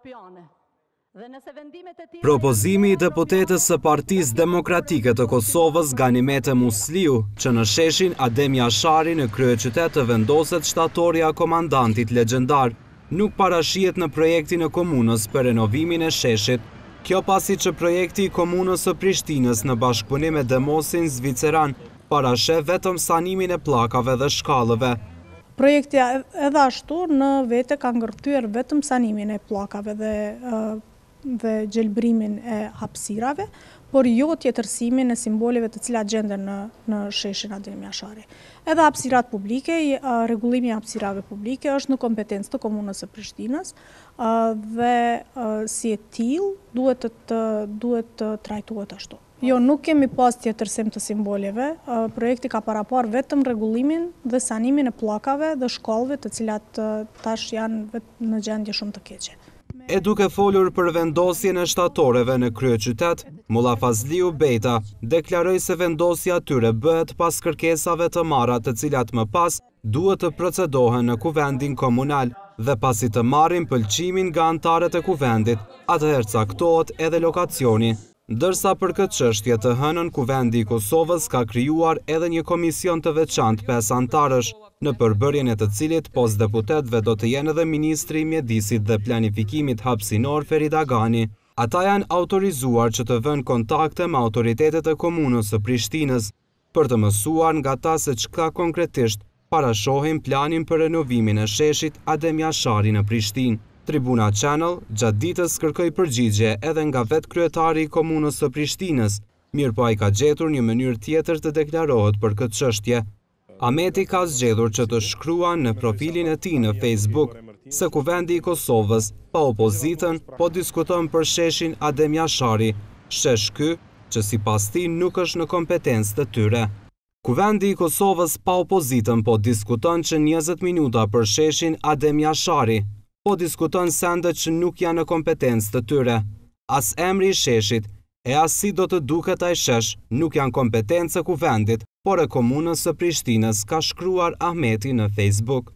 Shqipiane. Dhe nëse vendimet e Propozimi i deputetës së partiz demokratike të Kosovës Ganimete Musliu, që në sheshin Adem Jashari në krye qytet të vendoset shtatorja komandantit legendar, nuk parashiet në projektin e komunës për renovimin e sheshit. Kjo pasi që projekti i komunës së Prishtinës në bashkëpunim e Demosin Zviceran parashe vetëm sanimin e plakave dhe shkallëve, projekti edhe ashtu në vete ka ngërtyr vetëm sanimin e plakave dhe gjelbrimin e hapsirave, por jo tjetërsimin e simboleve të cilat gjende në sheshin një Jashari. Edhe hapsirat publike, regullimi hapsirave publike është në kompetencë të Komunës e Prishtinës dhe si e til duhet të trajtuat ashtu. Jo, nuk kemi pas tjetërsim të simboleve. Projekti ka parapar vetëm regullimin dhe sanimin e plakave dhe shkollve të cilat tash janë në gjendje shumë të keqe. E duke folur për vendosjen e shtatoreve në krye qytet, Mulla Fazliu Bejta deklaroj se vendosja tyre bëhet pas kërkesave të marat të cilat më pas duhet të procedohen në kuvendin komunal dhe pasi të marim pëlqimin nga antaret e kuvendit, atëherë caktohet edhe lokacioni. Dërsa për këtë qështje të hënën, kuvendi i Kosovës ka kryuar edhe një komision të veçant pes antarësh, në përbërjen e të cilit pos deputetve do të jenë edhe Ministri i Mjedisit dhe Planifikimit Hapsinor Ferid Agani. Ata janë autorizuar që të vënë kontakte me autoritetet e komunës e Prishtinës, për të mësuar nga ta se qka konkretisht parashohen planin për renovimin e sheshit Ademja Shari në Prishtinë. Tribuna Channel gjatë ditës kërkoj përgjigje edhe nga vetë kryetari i komunës të Prishtinës, mirë po a i ka gjetur një mënyrë tjetër të deklarohet për këtë qështje. Ameti ka zgjedhur që të shkrua në profilin e ti në Facebook se kuvendi i Kosovës pa opozitën po diskuton për sheshin Adem Jashari, shesh ky që si pas ti nuk është në kompetens të tyre. Kuvendi i Kosovës pa opozitën po diskuton që 20 minuta për sheshin Adem Jashari, po diskuton sendet që nuk janë në kompetencë të tyre. As emri i sheshit e as si do të duket ai shesh nuk janë kompetencë kuvendit, por e komunës së Prishtinës ka shkruar Ahmeti në Facebook.